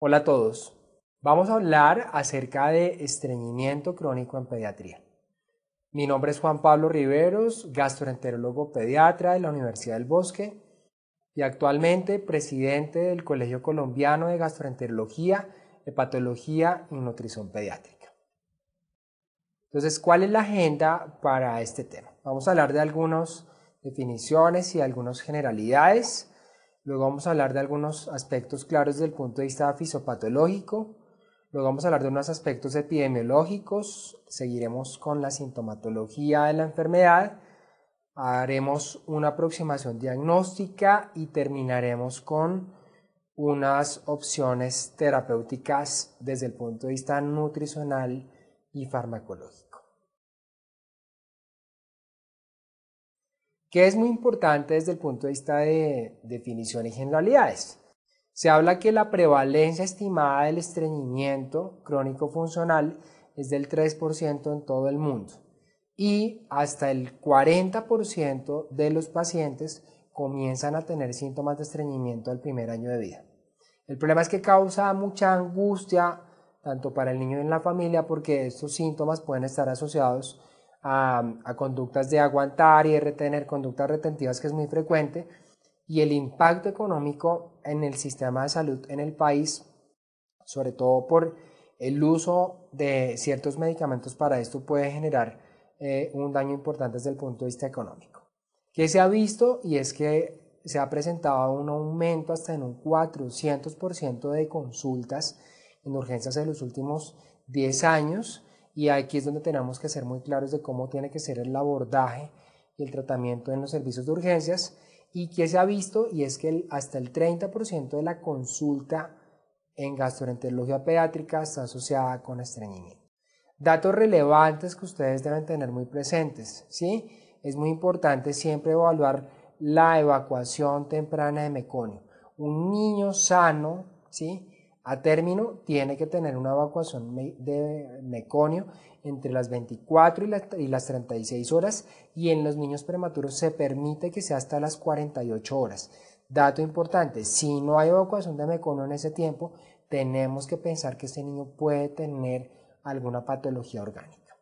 Hola a todos. Vamos a hablar acerca de estreñimiento crónico en pediatría. Mi nombre es Juan Pablo Riveros, gastroenterólogo pediatra de la Universidad del Bosque y actualmente presidente del Colegio Colombiano de Gastroenterología, Hepatología y Nutrición Pediátrica. Entonces, ¿cuál es la agenda para este tema? Vamos a hablar de algunas definiciones y algunas generalidades Luego vamos a hablar de algunos aspectos claros desde el punto de vista fisiopatológico. Luego vamos a hablar de unos aspectos epidemiológicos. Seguiremos con la sintomatología de la enfermedad. Haremos una aproximación diagnóstica y terminaremos con unas opciones terapéuticas desde el punto de vista nutricional y farmacológico. que es muy importante desde el punto de vista de definición y generalidades. Se habla que la prevalencia estimada del estreñimiento crónico funcional es del 3% en todo el mundo y hasta el 40% de los pacientes comienzan a tener síntomas de estreñimiento al primer año de vida. El problema es que causa mucha angustia tanto para el niño y en la familia porque estos síntomas pueden estar asociados a, conductas de aguantar y retener, conductas retentivas que es muy frecuente, y el impacto económico en el sistema de salud en el país, sobre todo por el uso de ciertos medicamentos para esto, puede generar eh, un daño importante desde el punto de vista económico. que se ha visto? Y es que se ha presentado un aumento hasta en un 400% de consultas en urgencias en los últimos 10 años y aquí es donde tenemos que ser muy claros de cómo tiene que ser el abordaje y el tratamiento en los servicios de urgencias. Y que se ha visto, y es que hasta el 30% de la consulta en gastroenterología pediátrica está asociada con estreñimiento. Datos relevantes que ustedes deben tener muy presentes, ¿sí? Es muy importante siempre evaluar la evacuación temprana de meconio. Un niño sano, ¿sí? A término, tiene que tener una evacuación de meconio entre las 24 y las, 36 horas y en los niños prematuros se permite que sea hasta las 48 horas. Dato importante, si no hay evacuación de meconio en ese tiempo, tenemos que pensar que ese niño puede tener alguna patología orgánica.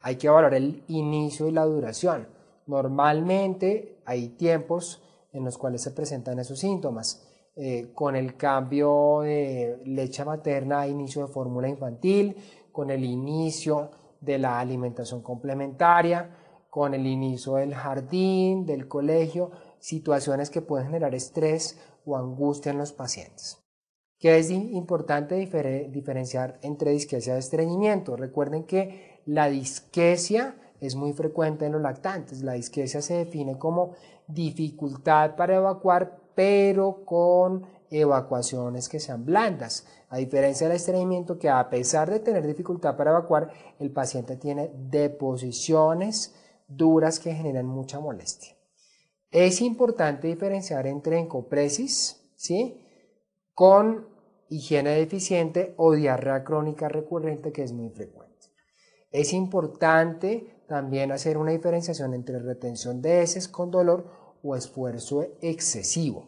Hay que evaluar el inicio y la duración. Normalmente hay tiempos en los cuales se presentan esos síntomas. Eh, con el cambio de leche materna a inicio de fórmula infantil, con el inicio de la alimentación complementaria, con el inicio del jardín, del colegio, situaciones que pueden generar estrés o angustia en los pacientes. ¿Qué es importante diferenciar entre disquesia y estreñimiento. Recuerden que la disquesia es muy frecuente en los lactantes. La disquesia se define como dificultad para evacuar pero con evacuaciones que sean blandas, a diferencia del estreñimiento que a pesar de tener dificultad para evacuar, el paciente tiene deposiciones duras que generan mucha molestia. Es importante diferenciar entre encopresis, ¿sí? con higiene deficiente o diarrea crónica recurrente que es muy frecuente. Es importante también hacer una diferenciación entre retención de heces con dolor o esfuerzo excesivo,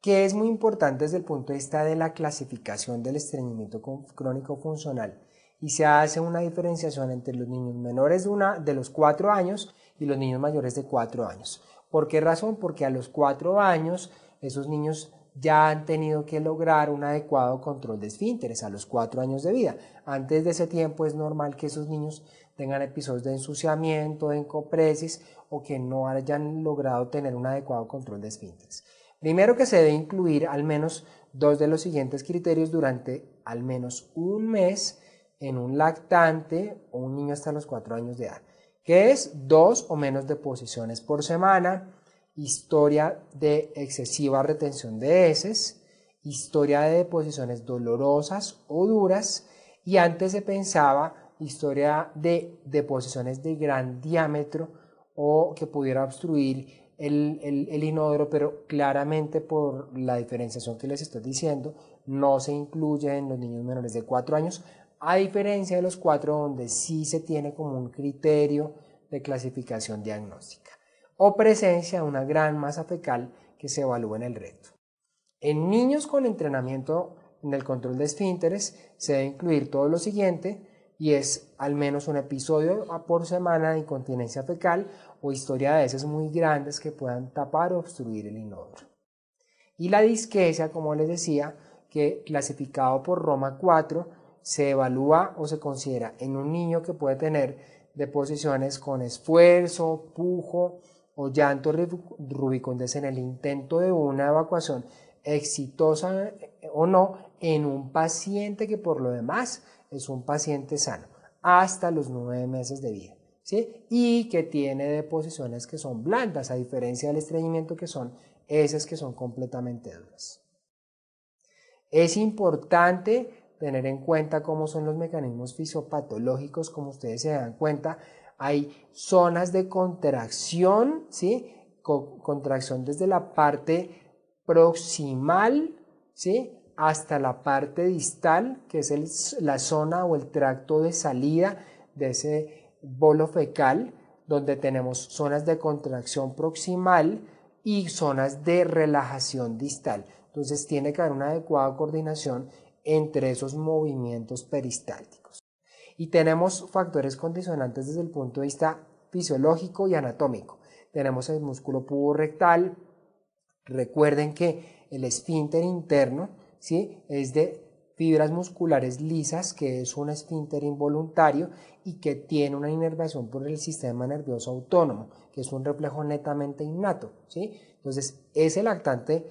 que es muy importante desde el punto de vista de la clasificación del estreñimiento crónico funcional y se hace una diferenciación entre los niños menores de, una, de los 4 años y los niños mayores de 4 años. ¿Por qué razón? Porque a los 4 años esos niños ya han tenido que lograr un adecuado control de esfínteres a los cuatro años de vida. Antes de ese tiempo es normal que esos niños tengan episodios de ensuciamiento, de encopresis o que no hayan logrado tener un adecuado control de esfínteres. Primero que se debe incluir al menos dos de los siguientes criterios durante al menos un mes en un lactante o un niño hasta los 4 años de edad, que es dos o menos deposiciones por semana, historia de excesiva retención de heces, historia de deposiciones dolorosas o duras, y antes se pensaba historia de deposiciones de gran diámetro o que pudiera obstruir el, inodoro, pero claramente por la diferenciación que les estoy diciendo, no se incluye en los niños menores de 4 años, a diferencia de los 4 donde sí se tiene como un criterio de clasificación diagnóstica o presencia de una gran masa fecal que se evalúa en el reto. En niños con entrenamiento en el control de esfínteres se debe incluir todo lo siguiente y es al menos un episodio por semana de incontinencia fecal o historia de heces muy grandes que puedan tapar o obstruir el inodoro. Y la disquesia, como les decía, que clasificado por Roma 4, se evalúa o se considera en un niño que puede tener deposiciones con esfuerzo, pujo, o llanto rubicundes en el intento de una evacuación exitosa eh, o no en un paciente que por lo demás es un paciente sano hasta los nueve meses de vida. ¿sí? Y que tiene deposiciones que son blandas, a diferencia del estreñimiento que son esas que son completamente duras. Es importante tener en cuenta cómo son los mecanismos fisiopatológicos, como ustedes se dan cuenta, hay zonas de contracción, ¿sí? contracción desde la parte proximal, ¿sí? hasta la parte distal, que es la zona o el tracto de salida de ese bolo fecal, donde tenemos zonas de contracción proximal y zonas de relajación distal. Entonces tiene que haber una adecuada coordinación entre esos movimientos peristálticos. Y tenemos factores condicionantes desde el punto de vista fisiológico y anatómico. Tenemos el músculo rectal Recuerden que el esfínter interno ¿sí? es de fibras musculares lisas, que es un esfínter involuntario y que tiene una inervación por el sistema nervioso autónomo, que es un reflejo netamente innato. ¿sí? Entonces, ese lactante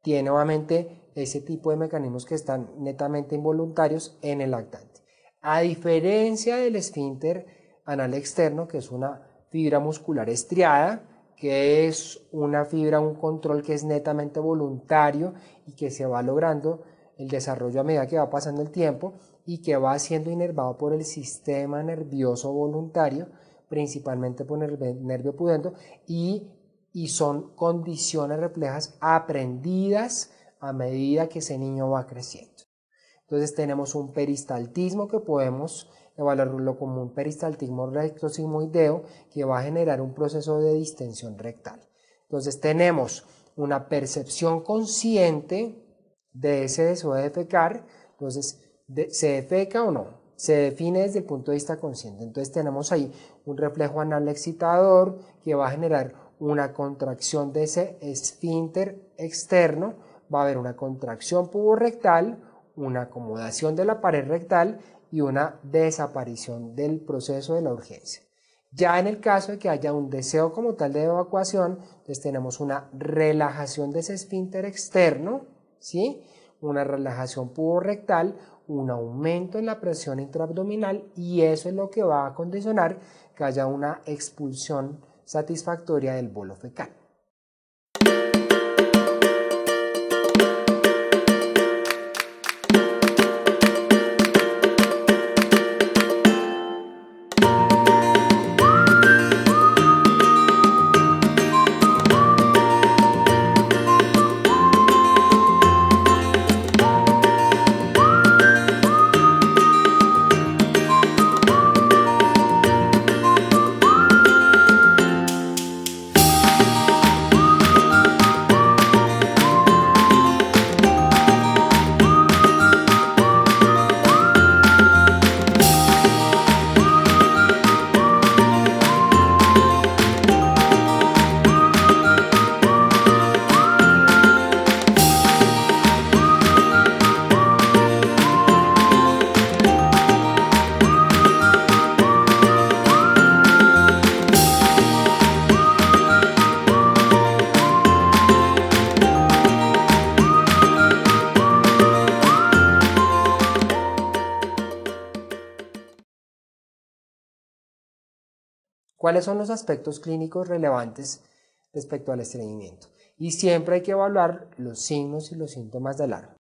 tiene nuevamente ese tipo de mecanismos que están netamente involuntarios en el lactante. A diferencia del esfínter anal externo, que es una fibra muscular estriada, que es una fibra, un control que es netamente voluntario y que se va logrando el desarrollo a medida que va pasando el tiempo y que va siendo inervado por el sistema nervioso voluntario, principalmente por el nervio pudendo, y, y son condiciones reflejas aprendidas a medida que ese niño va creciendo. Entonces tenemos un peristaltismo que podemos evaluarlo como un peristaltismo recto-sigmoideo que va a generar un proceso de distensión rectal. Entonces tenemos una percepción consciente de ese deseo de defecar, entonces se defeca o no, se define desde el punto de vista consciente. Entonces tenemos ahí un reflejo anal excitador que va a generar una contracción de ese esfínter externo, va a haber una contracción puborectal, una acomodación de la pared rectal y una desaparición del proceso de la urgencia. Ya en el caso de que haya un deseo como tal de evacuación, pues tenemos una relajación de ese esfínter externo, ¿sí? una relajación puborectal, un aumento en la presión intraabdominal y eso es lo que va a condicionar que haya una expulsión satisfactoria del bolo fecal. ¿Cuáles son los aspectos clínicos relevantes respecto al estreñimiento? Y siempre hay que evaluar los signos y los síntomas de alarma.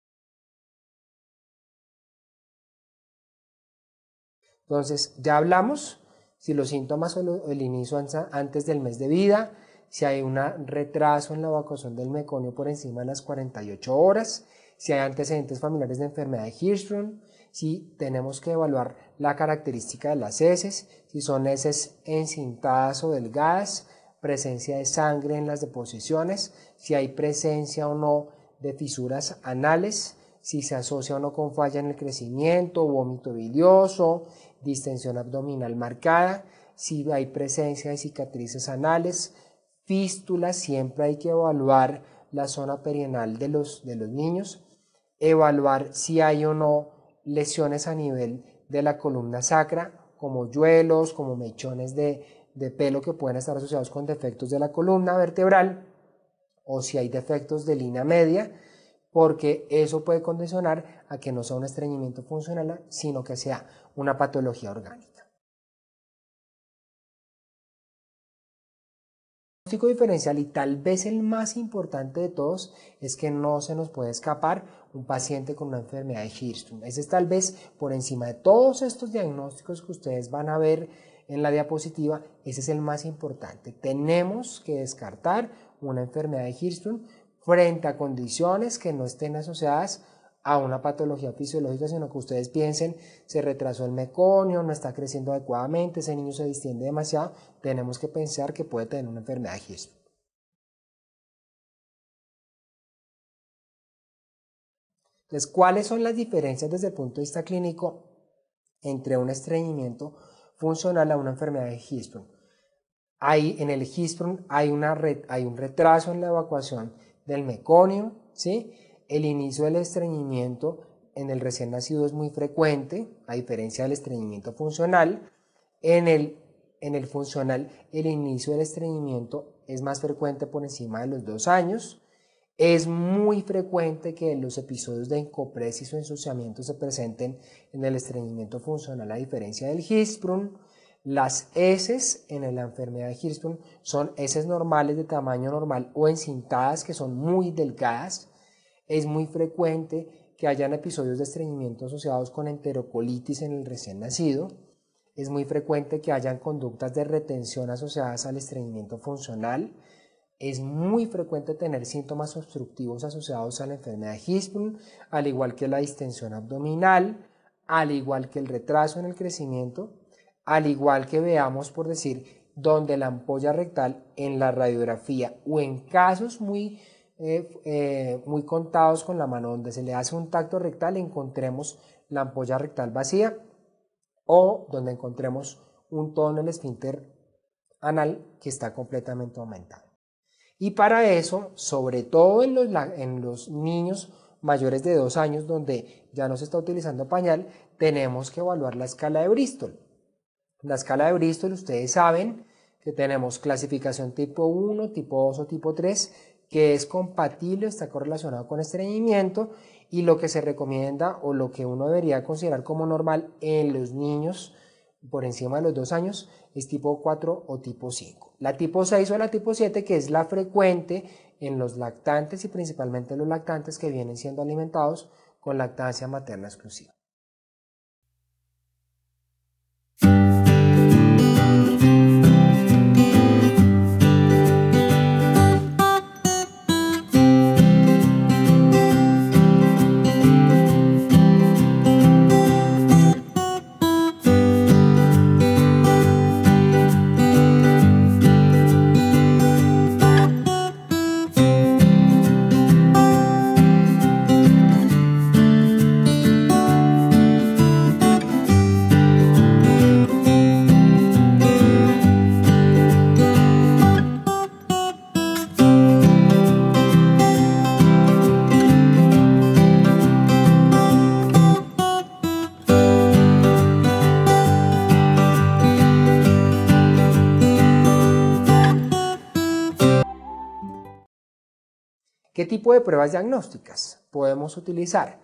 Entonces, ya hablamos si los síntomas son el inicio antes del mes de vida, si hay un retraso en la evacuación del meconio por encima de las 48 horas, si hay antecedentes familiares de enfermedad de Hirschsprung, si tenemos que evaluar la característica de las heces, si son heces encintadas o delgadas, presencia de sangre en las deposiciones, si hay presencia o no de fisuras anales, si se asocia o no con falla en el crecimiento, vómito bilioso, distensión abdominal marcada, si hay presencia de cicatrices anales, fístulas, siempre hay que evaluar la zona perianal de los, de los niños, evaluar si hay o no lesiones a nivel de la columna sacra, como yuelos, como mechones de, de pelo que pueden estar asociados con defectos de la columna vertebral o si hay defectos de línea media, porque eso puede condicionar a que no sea un estreñimiento funcional, sino que sea una patología orgánica. diagnóstico diferencial y tal vez el más importante de todos es que no se nos puede escapar un paciente con una enfermedad de Hirschsprung. Ese es tal vez por encima de todos estos diagnósticos que ustedes van a ver en la diapositiva, ese es el más importante. Tenemos que descartar una enfermedad de Hirschsprung frente a condiciones que no estén asociadas a una patología fisiológica, sino que ustedes piensen, se retrasó el meconio, no está creciendo adecuadamente, ese niño se distiende demasiado, tenemos que pensar que puede tener una enfermedad de GISP. Entonces, ¿cuáles son las diferencias desde el punto de vista clínico entre un estreñimiento funcional a una enfermedad de Hirschsprung? Ahí en el Hirschsprung hay, una, hay un retraso en la evacuación del meconio, ¿sí? El inicio del estreñimiento en el recién nacido es muy frecuente, a diferencia del estreñimiento funcional. En el, en el funcional, el inicio del estreñimiento es más frecuente por encima de los dos años. Es muy frecuente que los episodios de encopresis o ensuciamiento se presenten en el estreñimiento funcional, a diferencia del Hirschsprung. Las heces en la enfermedad de Hirschsprung son heces normales de tamaño normal o encintadas que son muy delgadas. Es muy frecuente que hayan episodios de estreñimiento asociados con enterocolitis en el recién nacido. Es muy frecuente que hayan conductas de retención asociadas al estreñimiento funcional. Es muy frecuente tener síntomas obstructivos asociados a la enfermedad Hirschsprung, al igual que la distensión abdominal, al igual que el retraso en el crecimiento, al igual que veamos, por decir, donde la ampolla rectal en la radiografía o en casos muy eh, eh, muy contados con la mano donde se le hace un tacto rectal encontremos la ampolla rectal vacía o donde encontremos un tono en el esfínter anal que está completamente aumentado. Y para eso, sobre todo en los, en los niños mayores de 2 años donde ya no se está utilizando pañal, tenemos que evaluar la escala de Bristol. La escala de Bristol, ustedes saben que tenemos clasificación tipo 1, tipo 2 o tipo 3, que es compatible, está correlacionado con estreñimiento y lo que se recomienda o lo que uno debería considerar como normal en los niños por encima de los dos años es tipo 4 o tipo 5. La tipo 6 o la tipo 7, que es la frecuente en los lactantes y principalmente los lactantes que vienen siendo alimentados con lactancia materna exclusiva. tipo de pruebas diagnósticas podemos utilizar?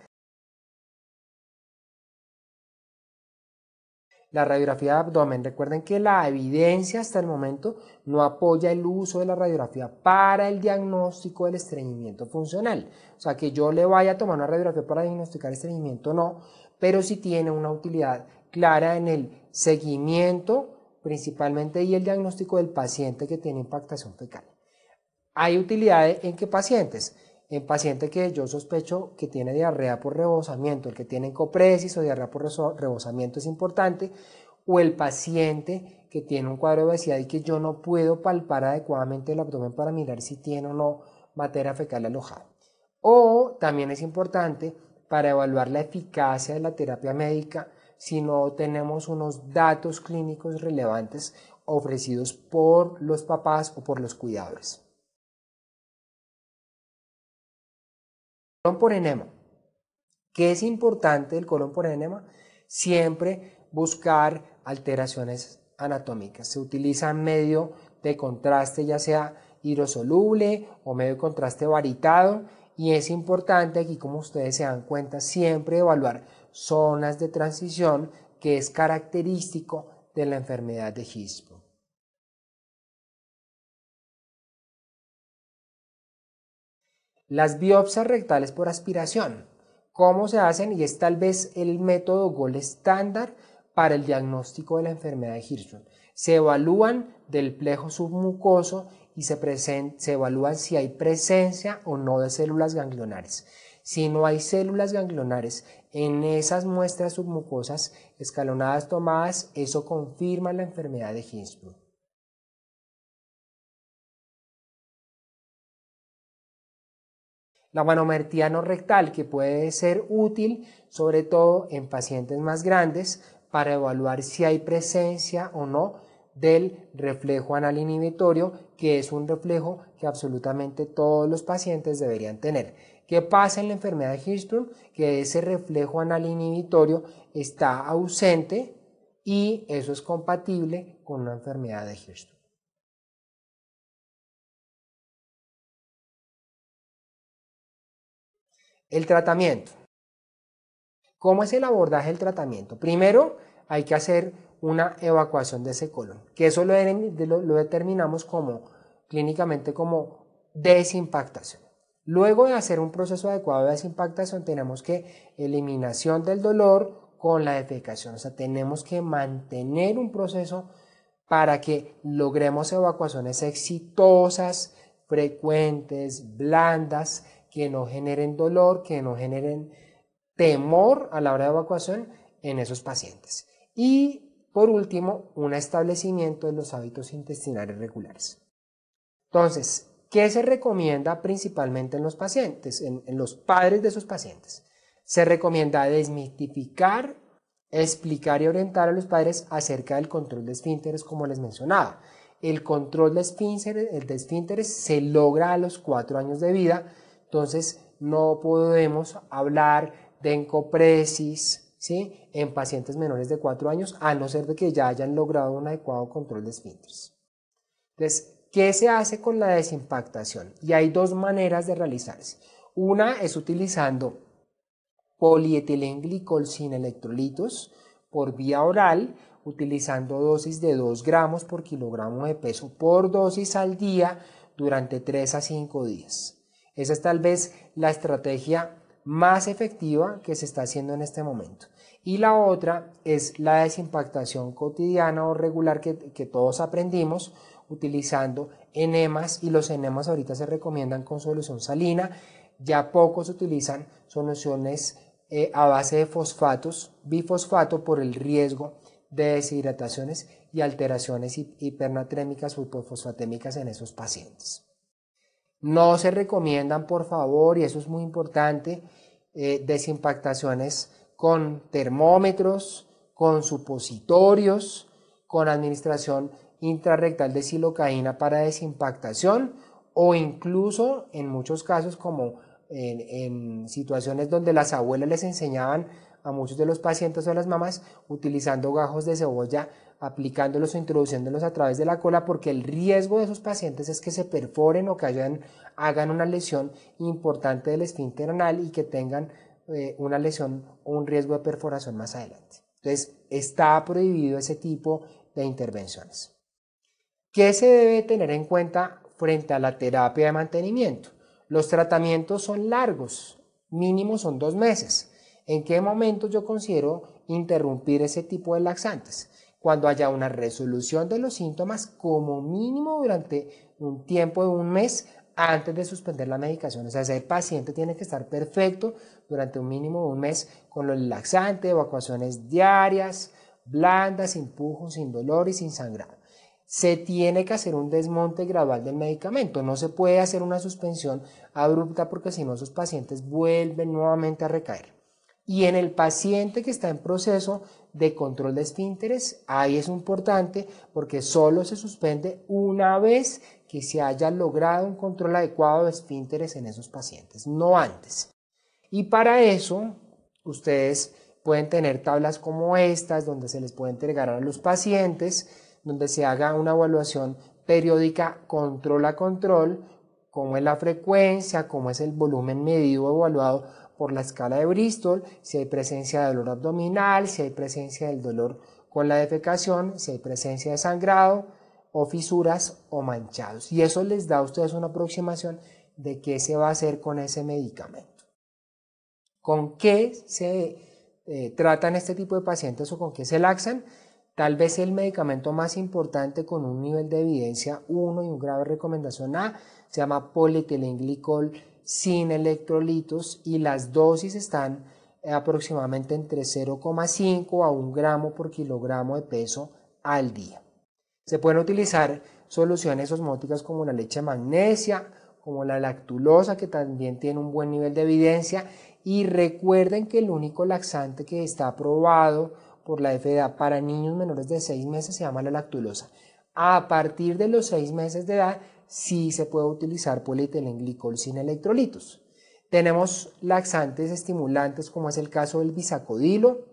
La radiografía de abdomen. Recuerden que la evidencia hasta el momento no apoya el uso de la radiografía para el diagnóstico del estreñimiento funcional. O sea, que yo le vaya a tomar una radiografía para diagnosticar estreñimiento, no, pero sí tiene una utilidad clara en el seguimiento principalmente y el diagnóstico del paciente que tiene impactación fecal. Hay utilidad en qué pacientes. En paciente que yo sospecho que tiene diarrea por rebosamiento, el que tiene copresis o diarrea por rebosamiento es importante, o el paciente que tiene un cuadro de obesidad y que yo no puedo palpar adecuadamente el abdomen para mirar si tiene o no materia fecal alojada. O también es importante para evaluar la eficacia de la terapia médica si no tenemos unos datos clínicos relevantes ofrecidos por los papás o por los cuidadores. Colon por enema. ¿Qué es importante el colon por enema? Siempre buscar alteraciones anatómicas. Se utiliza medio de contraste, ya sea hidrosoluble o medio de contraste varitado. Y es importante aquí, como ustedes se dan cuenta, siempre evaluar zonas de transición que es característico de la enfermedad de Gispo. Las biopsias rectales por aspiración, cómo se hacen y es tal vez el método GOL estándar para el diagnóstico de la enfermedad de Hirschsprung. Se evalúan del plejo submucoso y se, se evalúan si hay presencia o no de células ganglionares. Si no hay células ganglionares en esas muestras submucosas escalonadas tomadas, eso confirma la enfermedad de Hirschsprung. La no rectal que puede ser útil sobre todo en pacientes más grandes para evaluar si hay presencia o no del reflejo anal inhibitorio, que es un reflejo que absolutamente todos los pacientes deberían tener. ¿Qué pasa en la enfermedad de Hirschsprung? Que ese reflejo anal inhibitorio está ausente y eso es compatible con una enfermedad de Hirschsprung. El tratamiento. ¿Cómo es el abordaje del tratamiento? Primero, hay que hacer una evacuación de ese colon, que eso lo, determinamos como clínicamente como desimpactación. Luego de hacer un proceso adecuado de desimpactación, tenemos que eliminación del dolor con la defecación. O sea, tenemos que mantener un proceso para que logremos evacuaciones exitosas, frecuentes, blandas, que no generen dolor, que no generen temor a la hora de evacuación en esos pacientes. Y por último, un establecimiento de los hábitos intestinales regulares. Entonces, ¿qué se recomienda principalmente en los pacientes, en, los padres de esos pacientes? Se recomienda desmitificar, explicar y orientar a los padres acerca del control de esfínteres, como les mencionaba. El control de esfínteres, el se logra a los cuatro años de vida entonces, no podemos hablar de encopresis ¿sí? en pacientes menores de 4 años, a no ser de que ya hayan logrado un adecuado control de esfínteres. Entonces, ¿qué se hace con la desimpactación? Y hay dos maneras de realizarse. Una es utilizando polietilenglicol sin electrolitos por vía oral, utilizando dosis de 2 gramos por kilogramo de peso por dosis al día durante 3 a 5 días. Esa es tal vez la estrategia más efectiva que se está haciendo en este momento. Y la otra es la desimpactación cotidiana o regular que, todos aprendimos utilizando enemas y los enemas ahorita se recomiendan con solución salina. Ya pocos utilizan soluciones eh, a base de fosfatos, bifosfato por el riesgo de deshidrataciones y alteraciones hipernatrémicas o hipofosfatémicas en esos pacientes. No se recomiendan, por favor, y eso es muy importante, eh, desimpactaciones con termómetros, con supositorios, con administración intrarrectal de silocaína para desimpactación o incluso en muchos casos como en, en, situaciones donde las abuelas les enseñaban a muchos de los pacientes o a las mamás utilizando gajos de cebolla aplicándolos o introduciéndolos a través de la cola porque el riesgo de esos pacientes es que se perforen o que hagan una lesión importante del esfínter anal y que tengan eh, una lesión o un riesgo de perforación más adelante. Entonces, está prohibido ese tipo de intervenciones. ¿Qué se debe tener en cuenta frente a la terapia de mantenimiento? Los tratamientos son largos, mínimo son dos meses. ¿En qué momento yo considero interrumpir ese tipo de laxantes? cuando haya una resolución de los síntomas como mínimo durante un tiempo de un mes antes de suspender la medicación. O sea, ese paciente tiene que estar perfecto durante un mínimo de un mes con los laxantes, evacuaciones diarias, blandas, sin pujos, sin dolor y sin sangrado. Se tiene que hacer un desmonte gradual del medicamento. No se puede hacer una suspensión abrupta porque si no, esos pacientes vuelven nuevamente a recaer. Y en el paciente que está en proceso de control de esfínteres, ahí es importante porque solo se suspende una vez que se haya logrado un control adecuado de esfínteres en esos pacientes, no antes. Y para eso, ustedes pueden tener tablas como estas, donde se les puede entregar a los pacientes, donde se haga una evaluación periódica control a control, cómo es la frecuencia, cómo es el volumen medido o evaluado por la escala de Bristol, si hay presencia de dolor abdominal, si hay presencia del dolor con la defecación, si hay presencia de sangrado o fisuras o manchados. Y eso les da a ustedes una aproximación de qué se va a hacer con ese medicamento. ¿Con qué se eh, tratan este tipo de pacientes o con qué se laxan? Tal vez el medicamento más importante con un nivel de evidencia 1 y un grado de recomendación A se llama polietilenglicol sin electrolitos y las dosis están eh, aproximadamente entre 0,5 a 1 gramo por kilogramo de peso al día. Se pueden utilizar soluciones osmóticas como la leche magnesia, como la lactulosa, que también tiene un buen nivel de evidencia. Y recuerden que el único laxante que está aprobado por la FDA para niños menores de 6 meses se llama la lactulosa a partir de los seis meses de edad sí se puede utilizar polietilenglicol sin electrolitos. Tenemos laxantes estimulantes como es el caso del bisacodilo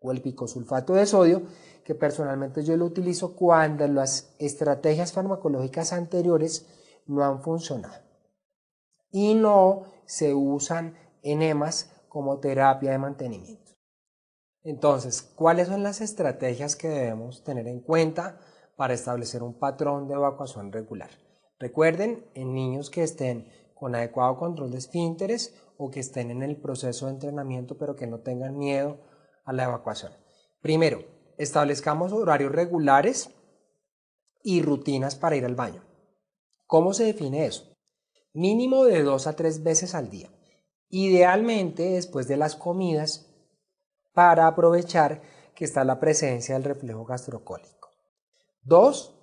o el picosulfato de sodio, que personalmente yo lo utilizo cuando las estrategias farmacológicas anteriores no han funcionado. Y no se usan enemas como terapia de mantenimiento. Entonces, ¿cuáles son las estrategias que debemos tener en cuenta para establecer un patrón de evacuación regular. Recuerden, en niños que estén con adecuado control de esfínteres o que estén en el proceso de entrenamiento pero que no tengan miedo a la evacuación. Primero, establezcamos horarios regulares y rutinas para ir al baño. ¿Cómo se define eso? Mínimo de dos a tres veces al día. Idealmente después de las comidas para aprovechar que está la presencia del reflejo gastrocólico. Dos,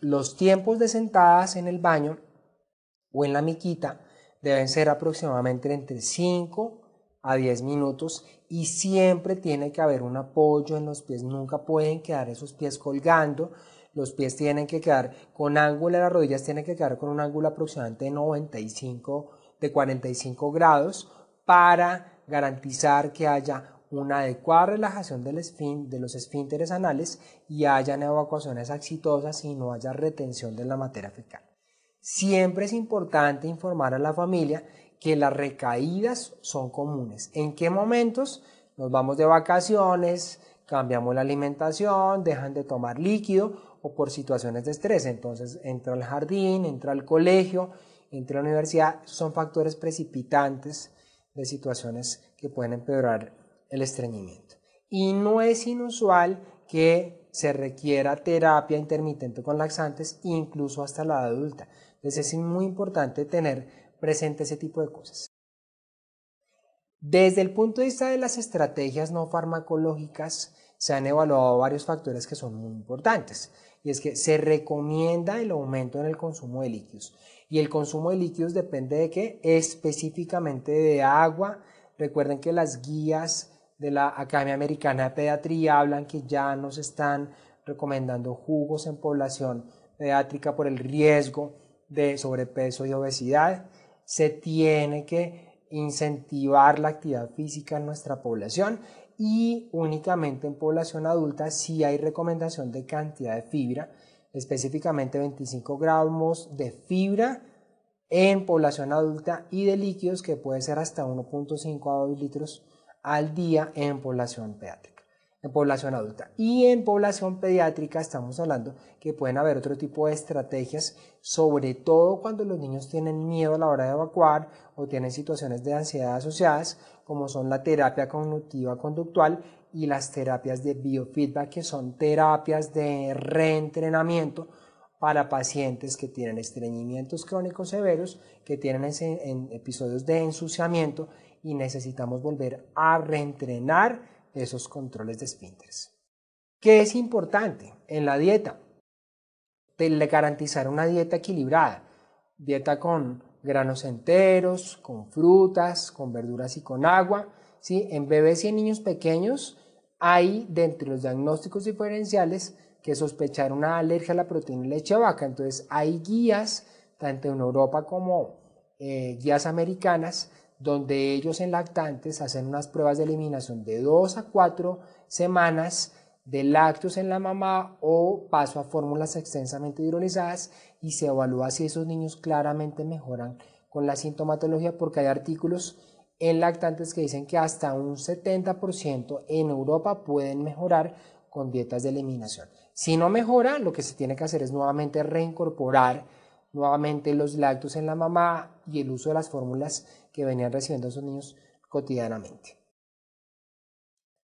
los tiempos de sentadas en el baño o en la miquita deben ser aproximadamente entre 5 a 10 minutos y siempre tiene que haber un apoyo en los pies, nunca pueden quedar esos pies colgando, los pies tienen que quedar con ángulo, las rodillas tienen que quedar con un ángulo aproximadamente de 95, de 45 grados para garantizar que haya una adecuada relajación de los esfínteres anales y hayan evacuaciones exitosas y no haya retención de la materia fecal. Siempre es importante informar a la familia que las recaídas son comunes. ¿En qué momentos? Nos vamos de vacaciones, cambiamos la alimentación, dejan de tomar líquido o por situaciones de estrés. Entonces entra al jardín, entra al colegio, entra a la universidad. Son factores precipitantes de situaciones que pueden empeorar el estreñimiento. Y no es inusual que se requiera terapia intermitente con laxantes, incluso hasta la adulta. Entonces es muy importante tener presente ese tipo de cosas. Desde el punto de vista de las estrategias no farmacológicas, se han evaluado varios factores que son muy importantes. Y es que se recomienda el aumento en el consumo de líquidos. Y el consumo de líquidos depende de qué? Específicamente de agua. Recuerden que las guías de la Academia Americana de Pediatría hablan que ya nos están recomendando jugos en población pediátrica por el riesgo de sobrepeso y obesidad. Se tiene que incentivar la actividad física en nuestra población y únicamente en población adulta si hay recomendación de cantidad de fibra, específicamente 25 gramos de fibra en población adulta y de líquidos que puede ser hasta 1.5 a 2 litros al día en población pediátrica, en población adulta. Y en población pediátrica estamos hablando que pueden haber otro tipo de estrategias, sobre todo cuando los niños tienen miedo a la hora de evacuar o tienen situaciones de ansiedad asociadas, como son la terapia cognitiva conductual y las terapias de biofeedback, que son terapias de reentrenamiento para pacientes que tienen estreñimientos crónicos severos, que tienen episodios de ensuciamiento y necesitamos volver a reentrenar esos controles de esfínteres. ¿Qué es importante en la dieta? De garantizar una dieta equilibrada, dieta con granos enteros, con frutas, con verduras y con agua. ¿sí? En bebés y en niños pequeños hay dentro de los diagnósticos diferenciales que sospechar una alergia a la proteína de leche vaca. Entonces hay guías, tanto en Europa como eh, guías americanas, donde ellos en lactantes hacen unas pruebas de eliminación de 2 a 4 semanas de lactos en la mamá o paso a fórmulas extensamente hidrolizadas y se evalúa si esos niños claramente mejoran con la sintomatología porque hay artículos en lactantes que dicen que hasta un 70% en Europa pueden mejorar con dietas de eliminación. Si no mejora, lo que se tiene que hacer es nuevamente reincorporar nuevamente los lácteos en la mamá y el uso de las fórmulas que venían recibiendo esos niños cotidianamente.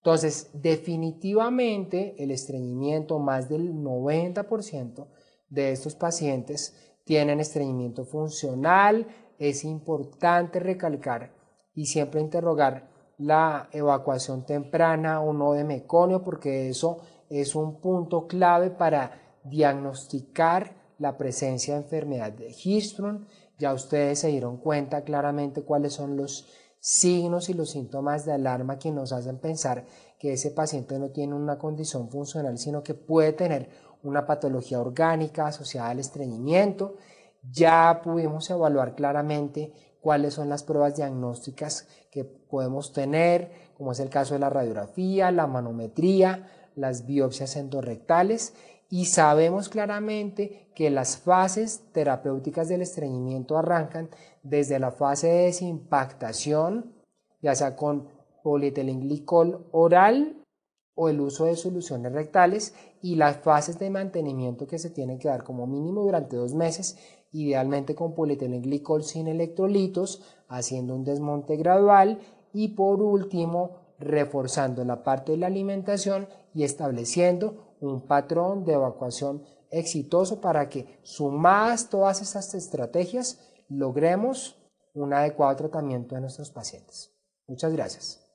Entonces, definitivamente el estreñimiento, más del 90% de estos pacientes tienen estreñimiento funcional. Es importante recalcar y siempre interrogar la evacuación temprana o no de meconio, porque eso es un punto clave para diagnosticar la presencia de enfermedad de Hirschsprung ya ustedes se dieron cuenta claramente cuáles son los signos y los síntomas de alarma que nos hacen pensar que ese paciente no tiene una condición funcional, sino que puede tener una patología orgánica asociada al estreñimiento. Ya pudimos evaluar claramente cuáles son las pruebas diagnósticas que podemos tener, como es el caso de la radiografía, la manometría, las biopsias endorrectales y sabemos claramente que las fases terapéuticas del estreñimiento arrancan desde la fase de desimpactación, ya sea con polietilenglicol oral o el uso de soluciones rectales y las fases de mantenimiento que se tienen que dar como mínimo durante dos meses, idealmente con polietilenglicol sin electrolitos, haciendo un desmonte gradual y por último reforzando la parte de la alimentación y estableciendo un patrón de evacuación exitoso para que sumadas todas estas estrategias logremos un adecuado tratamiento de nuestros pacientes. Muchas gracias.